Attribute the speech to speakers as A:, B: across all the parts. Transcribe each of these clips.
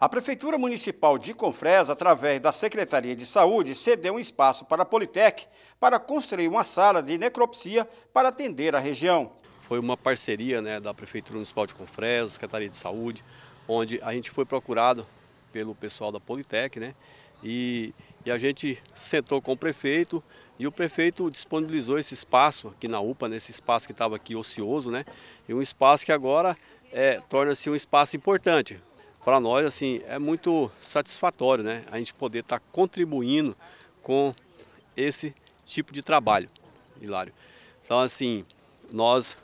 A: A Prefeitura Municipal de Confresa, através da Secretaria de Saúde, cedeu um espaço para a Politec para construir uma sala de necropsia para atender a região.
B: Foi uma parceria né, da Prefeitura Municipal de Confresa, Secretaria de Saúde, onde a gente foi procurado pelo pessoal da Politec, né? E, e a gente sentou com o prefeito e o prefeito disponibilizou esse espaço aqui na UPA, nesse né, espaço que estava aqui ocioso, né? E um espaço que agora é, torna-se um espaço importante para nós assim é muito satisfatório, né? A gente poder estar tá contribuindo com esse tipo de trabalho, Hilário. Então assim, nós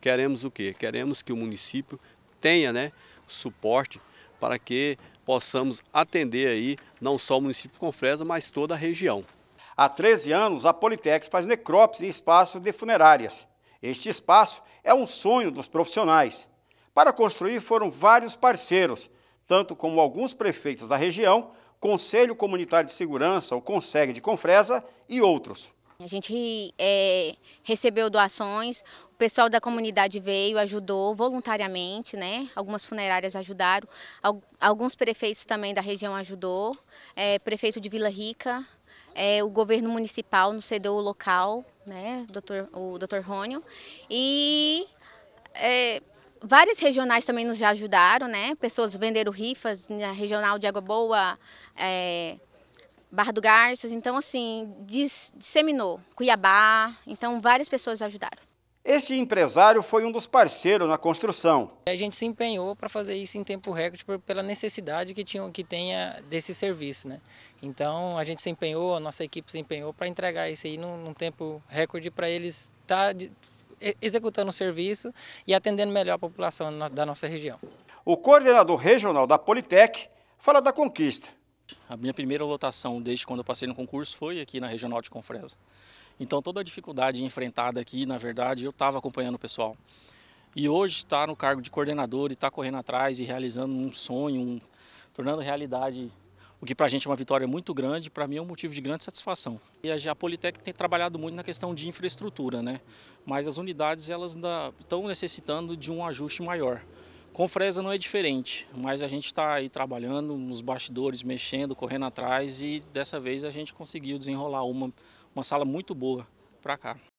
B: queremos o quê? Queremos que o município tenha, né, suporte para que possamos atender aí não só o município de Confresa, mas toda a região. Há 13 anos, a Politex faz necrópsia em espaços de funerárias. Este espaço
A: é um sonho dos profissionais. Para construir foram vários parceiros, tanto como alguns prefeitos da região, Conselho Comunitário de Segurança, o CONSEG de Confresa
C: e outros. A gente é, recebeu doações, o pessoal da comunidade veio, ajudou voluntariamente, né? Algumas funerárias ajudaram, alguns prefeitos também da região ajudou, é, prefeito de Vila Rica, é, o governo municipal nos cedeu o local, né? Doutor, o doutor Rônio, e é, Várias regionais também nos ajudaram, né? Pessoas venderam rifas na regional de Água Boa, é, Barra do Garças. Então, assim, disseminou. Cuiabá. Então, várias pessoas ajudaram.
A: Este empresário foi um dos parceiros na construção.
D: A gente se empenhou para fazer isso em tempo recorde pela necessidade que, tinha, que tenha desse serviço. Né? Então a gente se empenhou, a nossa equipe se empenhou para entregar isso aí num, num tempo recorde para eles estar tá executando o serviço e atendendo melhor a população da nossa região.
E: O coordenador regional da Politec fala da conquista. A minha primeira lotação desde quando eu passei no concurso foi aqui na Regional de Confresa. Então toda a dificuldade enfrentada aqui, na verdade, eu estava acompanhando o pessoal. E hoje está no cargo de coordenador e está correndo atrás e realizando um sonho, um, tornando realidade o que para a gente é uma vitória muito grande, para mim é um motivo de grande satisfação. E a Politec tem trabalhado muito na questão de infraestrutura, né? mas as unidades elas estão necessitando de um ajuste maior. Com Fresa não é diferente, mas a gente está aí trabalhando nos bastidores, mexendo, correndo atrás e dessa vez a gente conseguiu desenrolar uma, uma sala muito boa para cá.